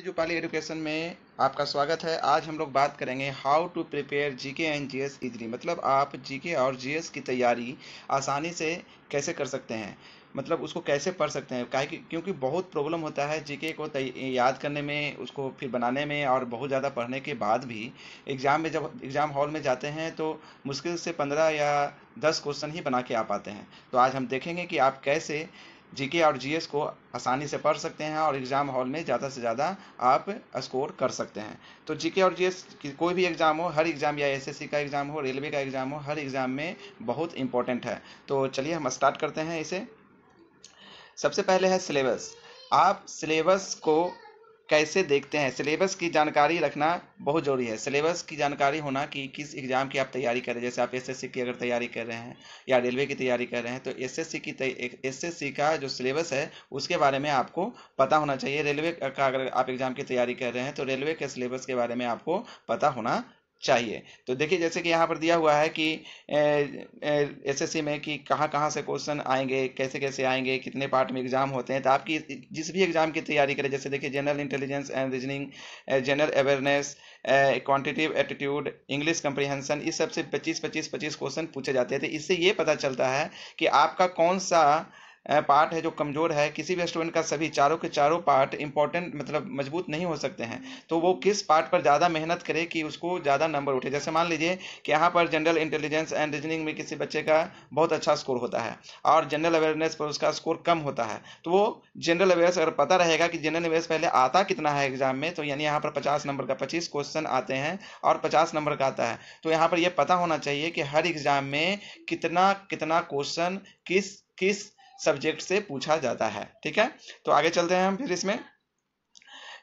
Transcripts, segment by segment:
जोपाली education में आपका स्वागत है आज हम लोग बात करेंगे how to prepare GK and GS easily मतलब आप जीके और जीएस की तैयारी आसानी से कैसे कर सकते हैं मतलब उसको कैसे पढ़ सकते हैं क्या क्योंकि बहुत प्रॉब्लम होता है जीके को याद करने में उसको फिर बनाने में और बहुत ज़्यादा पढ़ने के बाद भी एग्ज़ाम में जब एग्ज़ाम हॉल में जाते हैं तो मुश्किल से पंद्रह या दस क्वेश्चन ही बना के आ पाते हैं तो आज हम देखेंगे कि आप कैसे जीके और जीएस को आसानी से पढ़ सकते हैं और एग्ज़ाम हॉल में ज़्यादा से ज़्यादा आप स्कोर कर सकते हैं तो जीके और जीएस की कोई भी एग्ज़ाम हो हर एग्ज़ाम या एसएससी का एग्ज़ाम हो रेलवे का एग्ज़ाम हो हर एग्ज़ाम में बहुत इंपॉर्टेंट है तो चलिए हम स्टार्ट करते हैं इसे सबसे पहले है सिलेबस आप सिलेबस को कैसे देखते हैं सिलेबस की जानकारी रखना बहुत ज़रूरी है सिलेबस की जानकारी होना कि किस एग्ज़ाम की आप तैयारी कर रहे हैं जैसे आप एसएससी की अगर तैयारी कर रहे हैं या रेलवे की तैयारी कर रहे हैं तो एसएससी की एसएससी का जो सिलेबस है उसके बारे में आपको पता होना चाहिए रेलवे का अगर आप एग्ज़ाम की तैयारी कर रहे हैं तो रेलवे के सिलेबस के बारे में आपको पता होना चाहिए तो देखिए जैसे कि यहाँ पर दिया हुआ है कि एसएससी में कि कहाँ कहाँ से क्वेश्चन आएंगे कैसे कैसे आएंगे कितने पार्ट में एग्जाम होते हैं तो आपकी जिस भी एग्जाम की तैयारी करें जैसे देखिए general intelligence and reasoning general awareness quantitative attitude English comprehension इस सबसे पच्चीस पच्चीस पच्चीस क्वेश्चन पूछे जाते थे तो इससे ये पता चलता है कि आपका कौन सा पार्ट है जो कमज़ोर है किसी भी स्टूडेंट का सभी चारों के चारों पार्ट इंपॉर्टेंट मतलब मजबूत नहीं हो सकते हैं तो वो किस पार्ट पर ज़्यादा मेहनत करे कि उसको ज़्यादा नंबर उठे जैसे मान लीजिए कि यहाँ पर जनरल इंटेलिजेंस एंड रीजनिंग में किसी बच्चे का बहुत अच्छा स्कोर होता है और जनरल अवेयरनेस पर उसका स्कोर कम होता है तो वो जनरल अवेयरनेस अगर पता रहेगा कि जनरल अवेयरनेस पहले आता कितना है एग्जाम में तो यानी यहाँ पर पचास नंबर का पच्चीस क्वेश्चन आते हैं और पचास नंबर का आता है तो यहाँ पर यह पता होना चाहिए कि हर एग्जाम में कितना कितना क्वेश्चन किस किस सब्जेक्ट से पूछा जाता है ठीक है तो आगे चलते हैं हम फिर इसमें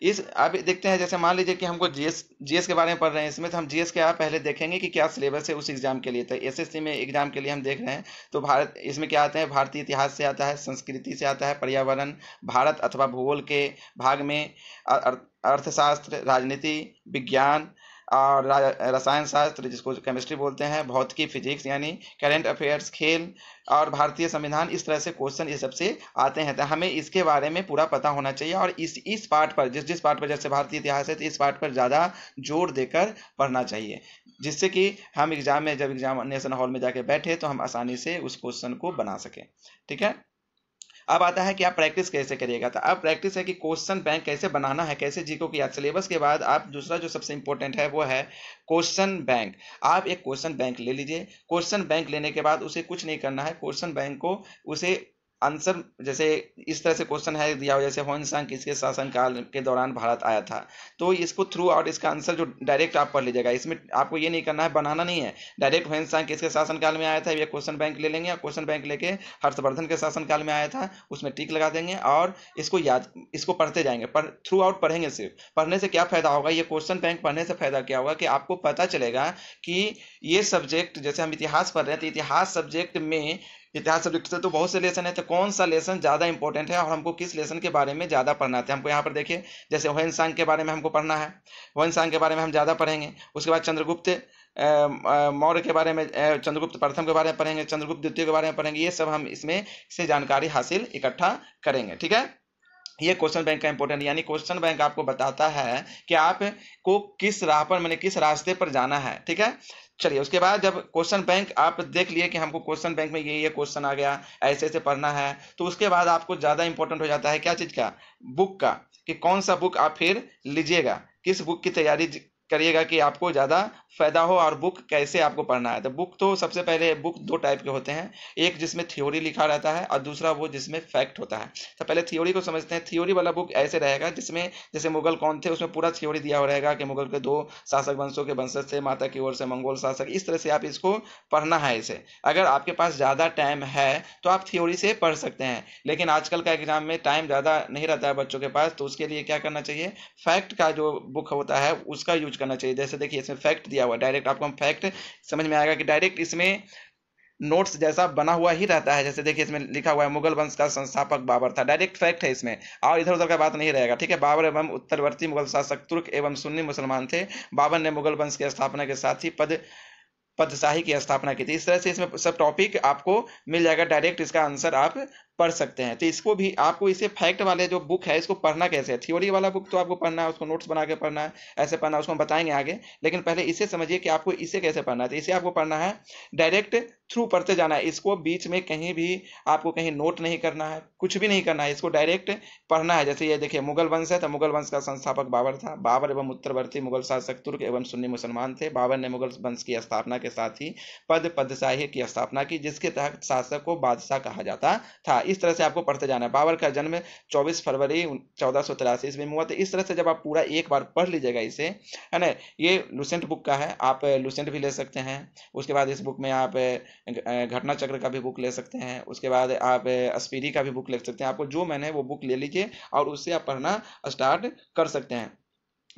इस आप देखते हैं जैसे मान लीजिए कि हमको जीएस जीएस के बारे में पढ़ रहे हैं इसमें तो हम जीएस आप पहले देखेंगे कि क्या सिलेबस है उस एग्जाम के लिए तो एसएससी में एग्जाम के लिए हम देख रहे हैं तो भारत इसमें क्या आते हैं भारतीय इतिहास से आता है संस्कृति से आता है पर्यावरण भारत अथवा भूगोल के भाग में अर्थशास्त्र राजनीति विज्ञान और रसायन शास्त्र जिसको केमिस्ट्री बोलते हैं भौतिकी फिजिक्स यानी करेंट अफेयर्स खेल और भारतीय संविधान इस तरह से क्वेश्चन ये सबसे आते हैं तो हमें इसके बारे में पूरा पता होना चाहिए और इस इस पार्ट पर जिस जिस पार्ट पर जैसे भारतीय इतिहास है तो इस पार्ट पर ज़्यादा जोर देकर पढ़ना चाहिए जिससे कि हम एग्जाम में जब एग्जामिनेशन हॉल में जाके बैठे तो हम आसानी से उस क्वेश्चन को बना सकें ठीक है अब आता है कि आप प्रैक्टिस कैसे करिएगा तो अब प्रैक्टिस है कि क्वेश्चन बैंक कैसे बनाना है कैसे जीको की याद सिलेबस के बाद आप दूसरा जो सबसे इंपॉर्टेंट है वो है क्वेश्चन बैंक आप एक क्वेश्चन बैंक ले लीजिए क्वेश्चन बैंक लेने के बाद उसे कुछ नहीं करना है क्वेश्चन बैंक को उसे आंसर जैसे इस तरह से क्वेश्चन है दिया हुआ जैसे सांग किसके शासनकाल के दौरान भारत आया था तो इसको थ्रू आउट इसका आंसर जो डायरेक्ट आप पढ़ लीजिएगा इसमें आपको ये नहीं करना है बनाना नहीं है डायरेक्ट सांग किसके शासनकाल में आया था ये क्वेश्चन बैंक ले लेंगे क्वेश्चन बैंक लेके हर्षवर्धन के शासनकाल में आया था उसमें टिक लगा देंगे और इसको याद इसको पढ़ते जाएंगे पर थ्रू आउट पढ़ेंगे सिर्फ पढ़ने से क्या फायदा होगा ये क्वेश्चन बैंक पढ़ने से फायदा क्या होगा कि आपको पता चलेगा कि ये सब्जेक्ट जैसे हम इतिहास पढ़ रहे हैं तो इतिहास सब्जेक्ट में इतिहास सब्जेक्ट से तो बहुत से लेसन है तो कौन सा लेसन ज़्यादा इंपॉर्टेंट है और हमको किस लेसन के बारे में ज़्यादा पढ़ना था तो हमको यहाँ पर देखिए जैसे वहन सांग के बारे में हमको पढ़ना है वहन सांग के बारे में हम ज़्यादा पढ़ेंगे उसके बाद चंद्रगुप्त मौर्य के बारे में चंद्रगुप्त प्रथम के बारे में पढ़ेंगे चंद्रगुप्त द्वितीय के बारे में पढ़ेंगे ये सब हम इसमें से जानकारी हासिल इकट्ठा करेंगे ठीक है ये क्वेश्चन बैंक का इंपॉर्टेंट यानी क्वेश्चन बैंक आपको बताता है कि आपको किस राह पर मैंने किस रास्ते पर जाना है ठीक है चलिए उसके बाद जब क्वेश्चन बैंक आप देख लिए कि हमको क्वेश्चन बैंक में ये ये क्वेश्चन आ गया ऐसे ऐसे पढ़ना है तो उसके बाद आपको ज़्यादा इंपॉर्टेंट हो जाता है क्या चीज़ का बुक का कि कौन सा बुक आप फिर लीजिएगा किस बुक की तैयारी करिएगा कि आपको ज़्यादा फ़ायदा हो और बुक कैसे आपको पढ़ना है तो बुक तो सबसे पहले बुक दो टाइप के होते हैं एक जिसमें थ्योरी लिखा रहता है और दूसरा वो जिसमें फैक्ट होता है तो पहले थ्योरी को समझते हैं थ्योरी वाला बुक ऐसे रहेगा जिसमें जैसे मुगल कौन थे उसमें पूरा थ्योरी दिया हो रहेगा कि मुगल के दो शासक वंशों के वंशज थे माता की ओर से मंगोल शासक इस तरह से आप इसको पढ़ना है इसे अगर आपके पास ज़्यादा टाइम है तो आप थ्योरी से पढ़ सकते हैं लेकिन आजकल का एग्जाम में टाइम ज़्यादा नहीं रहता है बच्चों के पास तो उसके लिए क्या करना चाहिए फैक्ट का जो बुक होता है उसका यूज करना चाहिए जैसे देखिए इसमें फैक्ट दिया हुआ डायरेक्ट आपको हम फैक्ट समझ में आएगा कि डायरेक्ट इसमें नोट्स जैसा बना हुआ ही रहता है जैसे देखिए इसमें लिखा हुआ है मुगल वंश का संस्थापक बाबर था डायरेक्ट फैक्ट है इसमें और इधर उधर का बात नहीं रहेगा ठीक है बाबर एवं उत्तरवर्ती मुगल शासक तुर्क एवं सुन्नी मुसलमान थे बाबर ने मुगल वंश की स्थापना के साथ ही पद पदशाही की स्थापना की थी इस तरह से इसमें सब टॉपिक आपको मिल जाएगा डायरेक्ट इसका आंसर आप पढ़ सकते हैं तो इसको भी आपको इसे फैक्ट वाले जो बुक है इसको पढ़ना कैसे है थ्योरी वाला बुक तो आपको पढ़ना है उसको नोट्स बना के पढ़ना है ऐसे पढ़ना है उसको हम बताएंगे आगे लेकिन पहले इसे समझिए कि आपको इसे कैसे पढ़ना है तो इसे आपको पढ़ना है डायरेक्ट थ्रू पढ़ते जाना है इसको बीच में कहीं भी आपको कहीं नोट नहीं करना है कुछ भी नहीं करना है इसको डायरेक्ट पढ़ना है जैसे ये देखिए मुगल वंश है तो मुगल वंश का संस्थापक बाबर था बाबर एवं उत्तरवर्ती मुगल शासक तुर्क एवं सुन्नी मुसलमान थे बाबर ने मुगल वंश की स्थापना के साथ ही पद पदशाही की स्थापना की जिसके तहत शासक को बादशाह कहा जाता था इस तरह से आपको पढ़ते जाना है बाबर का जन्म 24 फरवरी चौदह सौ तिरासी ईस्वी में हुआ तो इस तरह से जब आप पूरा एक बार पढ़ लीजिएगा इसे है ना ये लूसेंट बुक का है आप लूसेंट भी ले सकते हैं उसके बाद इस बुक में आप घटना चक्र का भी बुक ले सकते हैं उसके बाद आप स्पीडी का भी बुक ले सकते हैं आपको जो मैंने वो बुक ले लीजिए और उससे आप पढ़ना स्टार्ट कर सकते हैं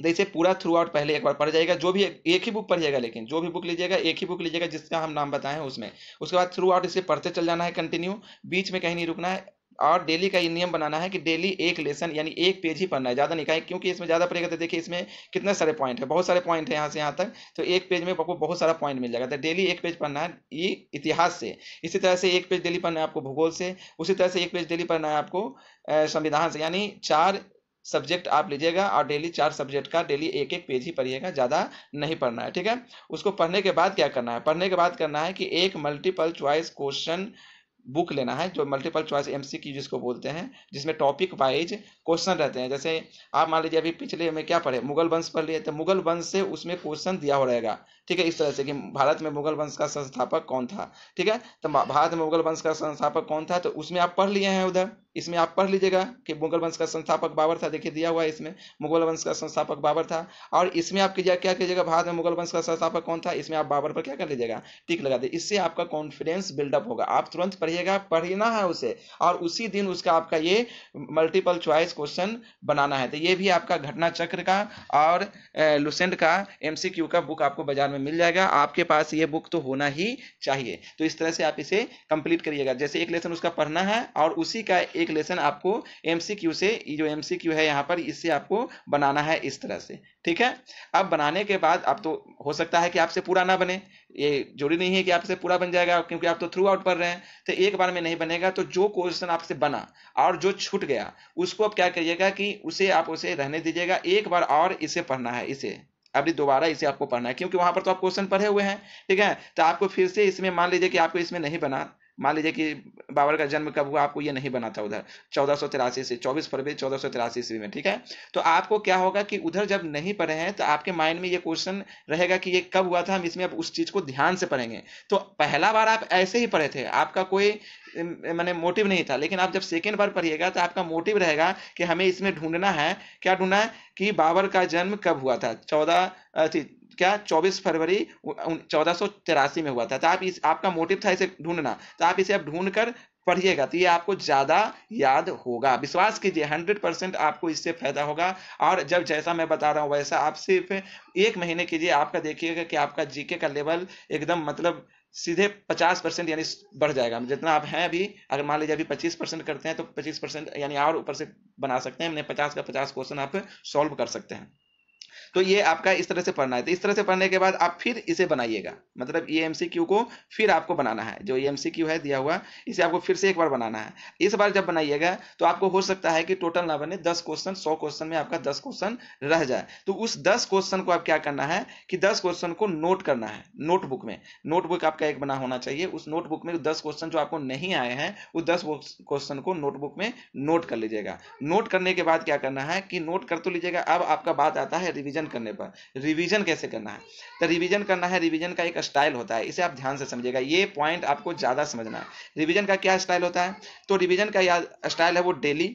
जैसे पूरा थ्रू आउट पहले एक बार पढ़ जाएगा जो भी एक ही बुक पढ़िएगा लेकिन जो भी बुक लीजिएगा एक ही बुक लीजिएगा जिसका हम नाम बताएं उसमें उसके बाद थ्रू आउट इसे पढ़ते चल जाना है कंटिन्यू बीच में कहीं नहीं रुकना है और डेली का ये नियम बनाना है कि डेली एक लेसन यानी एक पेज ही पढ़ना है ज़्यादा नहीं कहें क्योंकि इसमें ज़्यादा पड़ेगा तो देखिए इसमें कितने सारे पॉइंट है बहुत सारे पॉइंट है यहाँ से यहाँ तक तो एक पेज में आपको बहुत सारा पॉइंट मिल जाएगा तो डेली एक पेज पढ़ना है ये इतिहास से इसी तरह से एक पेज डेली पढ़ना है आपको भूगोल से उसी तरह से एक पेज डेली पढ़ना है आपको संविधान से यानी चार सब्जेक्ट आप लीजिएगा और डेली चार सब्जेक्ट का डेली एक एक पेज ही पढ़िएगा ज़्यादा नहीं पढ़ना है ठीक है उसको पढ़ने के बाद क्या करना है पढ़ने के बाद करना है कि एक मल्टीपल चॉइस क्वेश्चन बुक लेना है जो मल्टीपल चॉइस की जिसको बोलते हैं जिसमें टॉपिक वाइज क्वेश्चन रहते हैं जैसे आप मान लीजिए अभी पिछले में क्या पढ़े मुगल वंश पढ़ लिए तो मुगल वंश से उसमें क्वेश्चन दिया हो रहेगा ठीक है इस तरह से कि भारत में मुगल वंश का संस्थापक कौन था ठीक है तो भारत में मुगल वंश का संस्थापक कौन था तो उसमें आप पढ़ लिए हैं उधर इसमें आप पढ़ लीजिएगा कि मुगल वंश का संस्थापक बाबर था देखिए दिया हुआ है इसमें मुगल वंश का संस्थापक बाबर था और इसमें आप कीजिए क्या कीजिएगा भारत में मुगल वंश का संस्थापक कौन था इसमें आप बाबर पर क्या कर लीजिएगा टिक लगा दे इससे आपका कॉन्फिडेंस बिल्डअप होगा आप तुरंत पढ़िएगा पढ़ना है उसे और उसी दिन उसका आपका ये मल्टीपल चॉइस क्वेश्चन बनाना है तो ये भी आपका घटना चक्र का और लुसेंट का एमसीक्यू का बुक आपको बाजार में मिल जाएगा आपके पास ये बुक तो होना ही चाहिए तो इस तरह से आप इसे कंप्लीट करिएगा जैसे एक लेसन उसका पढ़ना है और उसी का एक लेसन आपको एमसीक्यू से जो एमसीक्यू है यहाँ पर इससे आपको बनाना है इस तरह से ठीक है अब बनाने के बाद आप तो हो सकता है कि आपसे पूरा ना बने ये जरूरी नहीं है कि आपसे पूरा बन जाएगा क्योंकि आप तो थ्रू आउट पढ़ रहे हैं तो एक बार में नहीं बनेगा तो जो क्वेश्चन आपसे बना और जो छूट गया उसको आप क्या करिएगा कि उसे आप उसे रहने दीजिएगा एक बार और इसे पढ़ना है इसे अभी दोबारा इसे आपको पढ़ना है क्योंकि वहां पर तो आप क्वेश्चन पढ़े हुए हैं ठीक है तो आपको फिर से इसमें मान लीजिए कि आपको इसमें नहीं बना मान लीजिए कि बाबर का जन्म कब हुआ आपको ये नहीं बनाता उधर चौदह सौ तिरासी से चौबीस फरवरी चौदह सौ तिरासी ईस्वी में ठीक है तो आपको क्या होगा कि उधर जब नहीं पढ़े हैं तो आपके माइंड में ये क्वेश्चन रहेगा कि ये कब हुआ था हम इसमें अब उस चीज़ को ध्यान से पढ़ेंगे तो पहला बार आप ऐसे ही पढ़े थे आपका कोई मैंने मोटिव नहीं था लेकिन आप जब सेकेंड बार पढ़िएगा तो आपका मोटिव रहेगा कि हमें इसमें ढूंढना है क्या ढूंढना है कि बाबर का जन्म कब हुआ था चौदह क्या 24 फरवरी चौदह में हुआ था तो आप इस आपका मोटिव था इसे ढूंढना तो आप इसे अब ढूंढ कर पढ़िएगा तो ये आपको ज़्यादा याद होगा विश्वास कीजिए हंड्रेड परसेंट आपको इससे फायदा होगा और जब जैसा मैं बता रहा हूँ वैसा आप सिर्फ एक महीने कीजिए आपका देखिएगा कि आपका जीके का लेवल एकदम मतलब सीधे पचास परसेंट यानी बढ़ जाएगा जितना आप हैं अभी अगर मान लीजिए अभी पच्चीस परसेंट करते हैं तो पच्चीस परसेंट यानी और ऊपर से बना सकते हैं पचास का पचास क्वेश्चन आप सॉल्व कर सकते हैं तो ये आपका इस तरह से पढ़ना है तो इस तरह से पढ़ने के बाद आप फिर इसे बनाइएगा मतलब ये एम को फिर आपको बनाना है जो एम है दिया हुआ इसे आपको फिर से एक बार बनाना है इस बार जब बनाइएगा तो आपको हो सकता है कि टोटल ना बने दस क्वेश्चन सौ क्वेश्चन में आपका दस क्वेश्चन रह जाए तो उस दस क्वेश्चन को आप क्या करना है कि दस क्वेश्चन को नोट करना है नोटबुक में नोटबुक आपका एक बना होना चाहिए उस नोटबुक में दस क्वेश्चन जो आपको नहीं आए हैं वो दस क्वेश्चन को नोटबुक में नोट कर लीजिएगा नोट करने के बाद क्या करना है कि नोट कर तो लीजिएगा अब आपका बात आता है रिवीजन करने पर रिवीजन कैसे करना है तो रिवीजन करना है रिवीजन का एक स्टाइल होता है इसे आप ध्यान से समझिएगा ये पॉइंट आपको ज़्यादा समझना है रिवीजन का क्या स्टाइल होता है तो रिवीजन का या स्टाइल है वो डेली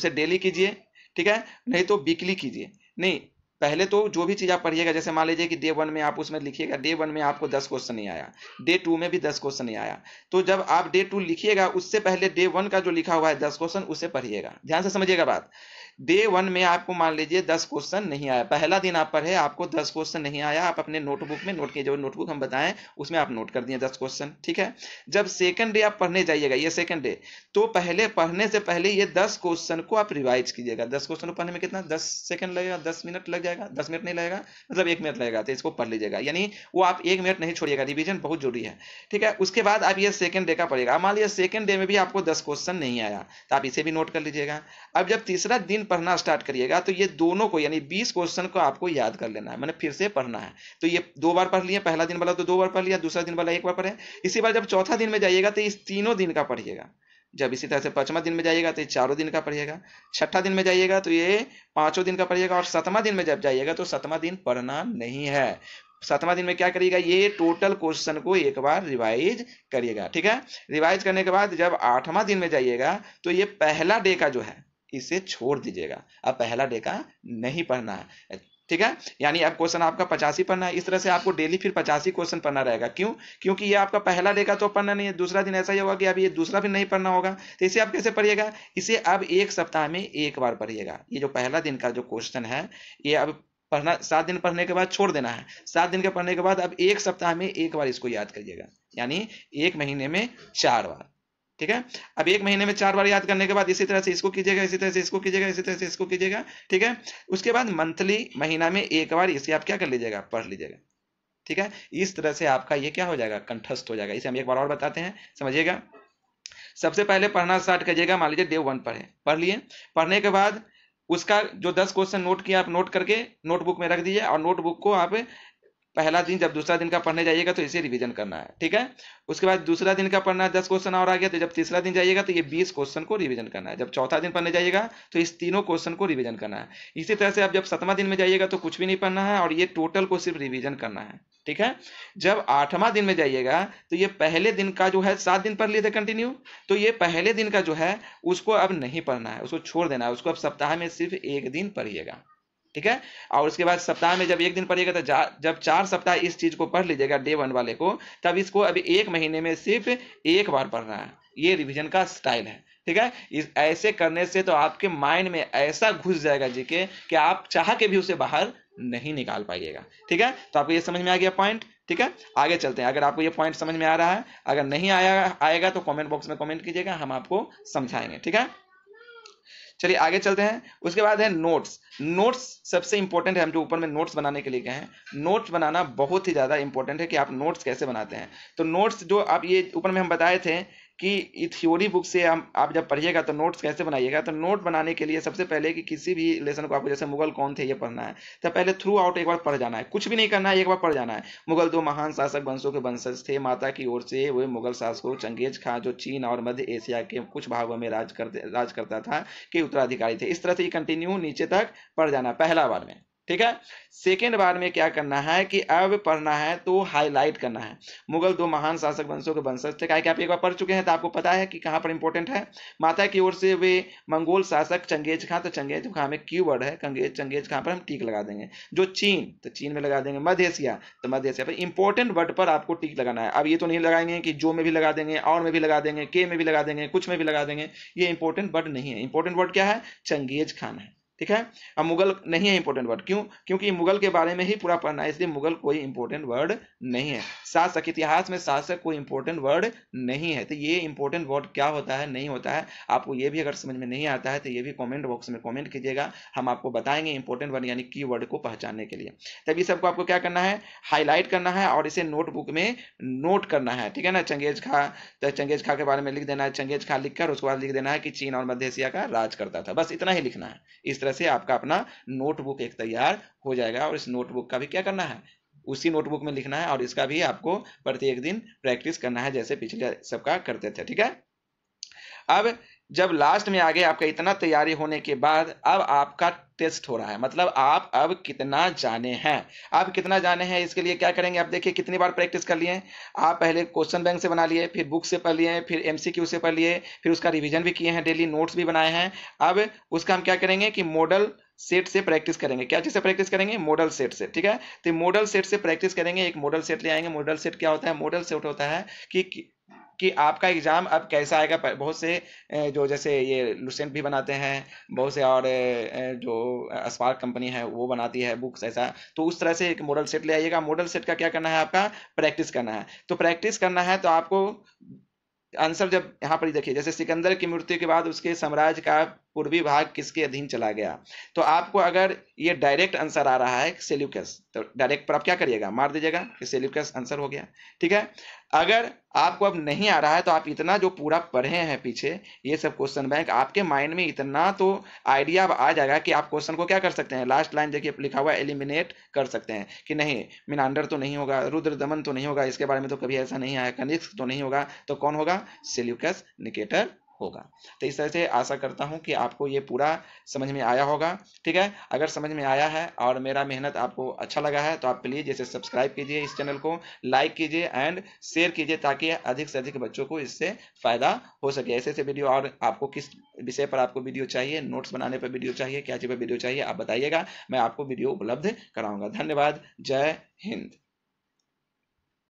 उसे डेली कीजिए ठीक है नहीं तो वीकली कीजिए नहीं पहले तो जो भी चीज़ आप पढ़िएगा जैसे मान लीजिए कि डे वन में आप उसमें लिखिएगा डे वन में आपको दस क्वेश्चन नहीं आया डे टू में भी दस क्वेश्चन नहीं आया तो जब आप डे टू लिखिएगा उससे पहले डे वन का जो लिखा हुआ है दस क्वेश्चन उसे पढ़िएगा ध्यान से समझिएगा बात डे वन में आपको मान लीजिए दस क्वेश्चन नहीं आया पहला दिन आप पढ़े आपको दस क्वेश्चन नहीं आया आप अपने नोटबुक में नोट किए जो नोटबुक हम बताएं उसमें आप नोट कर दिए दस क्वेश्चन ठीक है जब सेकंड डे आप पढ़ने जाइएगा ये सेकंड डे तो पहले पढ़ने से पहले ये दस क्वेश्चन को आप रिवाइज कीजिएगा दस क्वेश्चन को पढ़ने में कितना दस सेकंड लगेगा दस मिनट लग जाएगा दस मिनट नहीं लगेगा मतलब एक मिनट लगेगा तो इसको पढ़ लीजिएगा यानी वो आप एक मिनट नहीं छोड़िएगा रिविजन बहुत जरूरी है ठीक है उसके बाद आप ये सेकंड डे का पढ़ेगा मान लीजिए सेकंड डे में भी आपको दस क्वेश्चन नहीं आया तो आप इसे भी नोट कर लीजिएगा अब जब तीसरा दिन पढ़ना स्टार्ट करिएगा तो ये दोनों को यानी बीस क्वेश्चन को आपको याद कर लेना है मैंने फिर से पढ़ना है तो ये दो बार पढ़ लिया पहला दिन वाला तो दो बार पढ़ लिया दूसरा दिन वाला एक बार पढ़े इसी बार जब चौथा दिन में जाइएगा तो इस तीनों दिन का पढ़िएगा जब इसी तरह से पांचवा दिन में जाइएगा तो ये चारों दिन का पढ़िएगा छठा दिन में जाइएगा तो ये पांचों दिन का पढ़िएगा और सतवा दिन में जब जाइएगा तो सतवा दिन पढ़ना नहीं है सातवां दिन में क्या करिएगा ये टोटल क्वेश्चन को एक बार रिवाइज करिएगा ठीक है रिवाइज करने के बाद जब आठवां दिन में जाइएगा तो ये पहला डे का जो है इसे छोड़ दीजिएगा अब पहला डेका नहीं पढ़ना है ठीक है यानी अब क्वेश्चन आपका पचासी पढ़ना है इस तरह से आपको डेली फिर पचासी क्वेश्चन पढ़ना रहेगा क्यों क्योंकि ये आपका पहला डेका तो पढ़ना नहीं है दूसरा दिन ऐसा ही होगा कि अब ये दूसरा भी नहीं पढ़ना होगा तो इसे आप कैसे पढ़िएगा इसे अब एक सप्ताह में एक बार पढ़िएगा ये जो पहला दिन का जो क्वेश्चन है ये अब पढ़ना सात दिन पढ़ने के बाद छोड़ देना है सात दिन के पढ़ने के बाद अब एक सप्ताह में एक बार इसको याद करिएगा यानी एक महीने में चार बार ठीक है अब एक महीने में चार बार याद करने के बाद इसी तरह से इसको कीजिएगा इसी तरह से इसको कीजिएगा इसी तरह से इसको कीजिएगा ठीक है उसके बाद मंथली महीना में एक बार इसे आप क्या कर लीजिएगा पढ़ लीजिएगा ठीक है इस तरह से आपका ये क्या हो जाएगा कंठस्थ हो जाएगा इसे हम एक बार और बताते हैं समझिएगा सबसे पहले पढ़ना स्टार्ट करिएगा मान लीजिए डे वन पढ़े पढ़ लिए पढ़ने के बाद उसका जो दस क्वेश्चन नोट किया आप नोट करके नोटबुक में रख दीजिए और नोटबुक को आप पहला दिन जब दूसरा दिन का पढ़ने जाइएगा तो इसे रिवीजन करना है ठीक है उसके बाद दूसरा दिन का पढ़ना है दस क्वेश्चन और आ गया तो जब तीसरा दिन जाइएगा तो ये बीस क्वेश्चन को रिवीजन करना है जब चौथा दिन पढ़ने जाइएगा तो इस तीनों क्वेश्चन को रिवीजन करना है इसी तरह से आप जब सतवा दिन में जाइएगा तो कुछ भी नहीं पढ़ना है और ये टोटल को सिर्फ रिविजन करना है ठीक है जब आठवां दिन में जाइएगा तो ये पहले दिन का जो है सात दिन पढ़ लिए थे कंटिन्यू तो ये पहले दिन का जो है उसको अब नहीं पढ़ना है उसको छोड़ देना है उसको अब सप्ताह में सिर्फ एक दिन पढ़िएगा ठीक है और उसके बाद सप्ताह में जब एक दिन पढ़िएगा तो जब चार सप्ताह इस चीज को पढ़ लीजिएगा डे वन वाले को तब इसको अभी एक महीने में सिर्फ एक बार पढ़ना है ये रिविजन का स्टाइल है ठीक है इस ऐसे करने से तो आपके माइंड में ऐसा घुस जाएगा जी के कि आप चाह के भी उसे बाहर नहीं निकाल पाइएगा ठीक है तो आपको ये समझ में आ गया पॉइंट ठीक है आगे चलते हैं अगर आपको ये पॉइंट समझ में आ रहा है अगर नहीं आया आएगा तो कमेंट बॉक्स में कमेंट कीजिएगा हम आपको समझाएंगे ठीक है चलिए आगे चलते हैं उसके बाद है नोट्स नोट्स सबसे इंपॉर्टेंट है हम जो ऊपर में नोट्स बनाने के लिए कहें हैं नोट्स बनाना बहुत ही ज़्यादा इंपॉर्टेंट है कि आप नोट्स कैसे बनाते हैं तो नोट्स जो आप ये ऊपर में हम बताए थे कि थ्योरी बुक से हम आप जब पढ़िएगा तो नोट्स कैसे बनाइएगा तो नोट बनाने के लिए सबसे पहले कि किसी भी लेसन को आपको जैसे मुगल कौन थे ये पढ़ना है तो पहले थ्रू आउट एक बार पढ़ जाना है कुछ भी नहीं करना है एक बार पढ़ जाना है मुगल दो महान शासक वंशों के वंशज थे माता की ओर से वे मुगल शासकों चंगेज खां जो चीन और मध्य एशिया के कुछ भागों में राज करते राज करता था के उत्तराधिकारी थे इस तरह से ये कंटिन्यू नीचे तक पढ़ जाना पहला बार में ठीक है सेकेंड बार में क्या करना है कि अब पढ़ना है तो हाईलाइट करना है मुगल दो महान शासक वंशों के वंशज थे क्या आप एक बार पढ़ चुके हैं तो आपको पता है कि कहाँ पर इंपॉर्टेंट है माता की ओर से वे मंगोल शासक चंगेज खां तो चंगेज खां में क्यू वर्ड है कंगेज चंगेज खां पर हम टीक लगा देंगे जो चीन तो चीन में लगा देंगे मध्य एशिया तो मध्य एशिया पर इंपॉर्टेंट वर्ड पर आपको टीक लगाना है अब ये तो नहीं लगाएंगे कि जो में भी लगा देंगे और में भी लगा देंगे के में भी लगा देंगे कुछ में भी लगा देंगे ये इंपॉर्टेंट वर्ड नहीं है इंपॉर्टेंट वर्ड क्या है चंगेज खान है ठीक है अब मुगल नहीं है इंपोर्टेंट वर्ड क्यों क्योंकि मुगल के बारे में ही पूरा पढ़ना है इसलिए मुगल कोई इंपोर्टेंट वर्ड नहीं है शासक इतिहास में शासक कोई इंपॉर्टेंट वर्ड नहीं है तो ये इंपॉर्टेंट वर्ड क्या होता है नहीं होता है आपको ये भी अगर समझ में नहीं आता है तो ये भी कॉमेंट बॉक्स में कॉमेंट कीजिएगा हम आपको बताएंगे इंपोर्टेंट वर्ड यानी की को पहचानने के लिए तब ये सबको आपको क्या करना है हाईलाइट करना है और इसे नोटबुक में नोट करना है ठीक है ना चंगेज खा तो चंगेज खा के बारे में लिख देना है चंगेज खा लिखकर उसके बाद लिख देना है कि चीन और मध्य एशिया का राज करता था बस इतना ही लिखना है इस तरह तरह से आपका अपना नोटबुक एक तैयार हो जाएगा और इस नोटबुक का भी क्या करना है उसी नोटबुक में लिखना है और इसका भी आपको प्रत्येक दिन प्रैक्टिस करना है जैसे पिछले सबका करते थे ठीक है अब जब लास्ट में आ गए आपका इतना तैयारी होने के बाद अब आपका टेस्ट हो रहा है मतलब आप अब कितना जाने हैं आप कितना जाने हैं इसके लिए क्या करेंगे आप देखिए कितनी बार प्रैक्टिस कर लिए आप पहले क्वेश्चन बैंक से बना लिए फिर बुक से पढ़ लिए फिर एमसीक्यू से पढ़ लिए फिर उसका रिविजन भी किए हैं डेली नोट्स भी बनाए हैं अब उसका हम क्या करेंगे कि मॉडल सेट से प्रैक्टिस करेंगे क्या चीज से प्रैक्टिस करेंगे मॉडल सेट से ठीक है तो मॉडल सेट से प्रैक्टिस करेंगे एक मॉडल सेट ले आएंगे मॉडल सेट क्या होता है मॉडल सेट होता है कि कि आपका एग्ज़ाम अब कैसा आएगा बहुत से जो जैसे ये लुसेंट भी बनाते हैं बहुत से और जो स्पार्क कंपनी है वो बनाती है बुक्स ऐसा तो उस तरह से एक मॉडल सेट ले आइएगा मॉडल सेट का क्या करना है आपका प्रैक्टिस करना है तो प्रैक्टिस करना है तो आपको आंसर जब यहाँ पर देखिए जैसे सिकंदर की मृत्यु के बाद उसके साम्राज्य का पूर्वी भाग किसके अधीन चला गया तो आपको अगर ये डायरेक्ट आंसर आ रहा है सेल्यूकस तो डायरेक्ट पर आप क्या करिएगा मार दीजिएगा कि सेल्यूकस आंसर हो गया ठीक है अगर आपको अब नहीं आ रहा है तो आप इतना जो पूरा पढ़े हैं पीछे ये सब क्वेश्चन बैंक आपके माइंड में इतना तो आइडिया अब आ जाएगा कि आप क्वेश्चन को क्या कर सकते हैं लास्ट लाइन देखिए लिखा हुआ एलिमिनेट कर सकते हैं कि नहीं मिनांडर तो नहीं होगा रुद्र दमन तो नहीं होगा इसके बारे में तो कभी ऐसा नहीं आया कनिक्स तो नहीं होगा तो कौन होगा सेल्यूकस निकेटर होगा तो इस तरह से आशा करता हूँ कि आपको ये पूरा समझ में आया होगा ठीक है अगर समझ में आया है और मेरा मेहनत आपको अच्छा लगा है तो आप प्लीज़ जैसे सब्सक्राइब कीजिए इस चैनल को लाइक कीजिए एंड शेयर कीजिए ताकि अधिक से अधिक बच्चों को इससे फ़ायदा हो सके ऐसे ऐसे वीडियो और आपको किस विषय पर आपको वीडियो चाहिए नोट्स बनाने पर वीडियो चाहिए क्या चीज़ पर वीडियो चाहिए आप बताइएगा मैं आपको वीडियो उपलब्ध कराऊंगा धन्यवाद जय हिंद